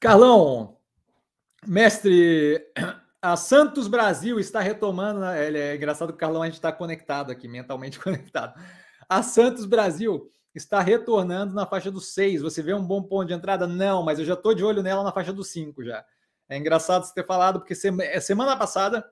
Carlão, mestre, a Santos Brasil está retomando. Né? é engraçado que o Carlão a gente está conectado aqui, mentalmente conectado. A Santos Brasil está retornando na faixa do 6. Você vê um bom ponto de entrada? Não, mas eu já estou de olho nela na faixa do 5 já. É engraçado você ter falado, porque é, semana passada,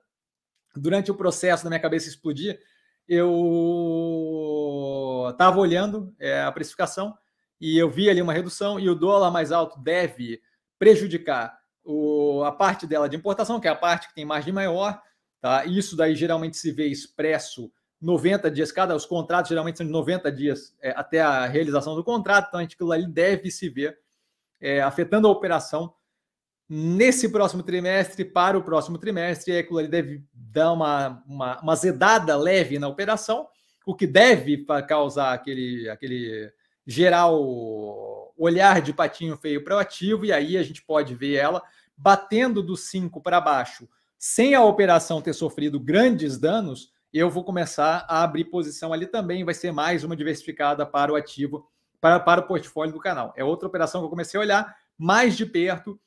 durante o processo da minha cabeça explodir, eu estava olhando é, a precificação e eu vi ali uma redução e o dólar mais alto deve prejudicar o, a parte dela de importação, que é a parte que tem margem maior, tá? isso daí geralmente se vê expresso 90 dias cada, os contratos geralmente são de 90 dias é, até a realização do contrato, então aquilo ali deve se ver é, afetando a operação nesse próximo trimestre para o próximo trimestre, e aquilo ali deve dar uma, uma, uma zedada leve na operação, o que deve causar aquele, aquele gerar o olhar de patinho feio para o ativo, e aí a gente pode ver ela batendo do 5 para baixo, sem a operação ter sofrido grandes danos, eu vou começar a abrir posição ali também, vai ser mais uma diversificada para o ativo, para, para o portfólio do canal. É outra operação que eu comecei a olhar mais de perto,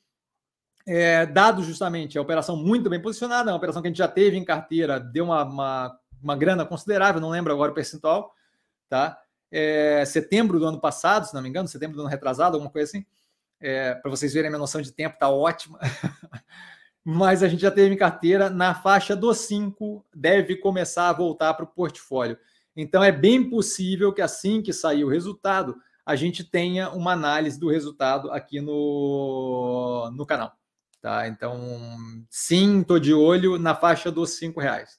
é, dado justamente a operação muito bem posicionada, uma operação que a gente já teve em carteira, deu uma, uma, uma grana considerável, não lembro agora o percentual, tá? é, setembro do ano passado, se não me engano, setembro do ano retrasado, alguma coisa assim. É, para vocês verem a minha noção de tempo, está ótima. Mas a gente já teve em carteira na faixa dos 5, deve começar a voltar para o portfólio. Então é bem possível que assim que sair o resultado, a gente tenha uma análise do resultado aqui no, no canal. Tá? Então, sim, estou de olho na faixa dos 5 reais. Tá?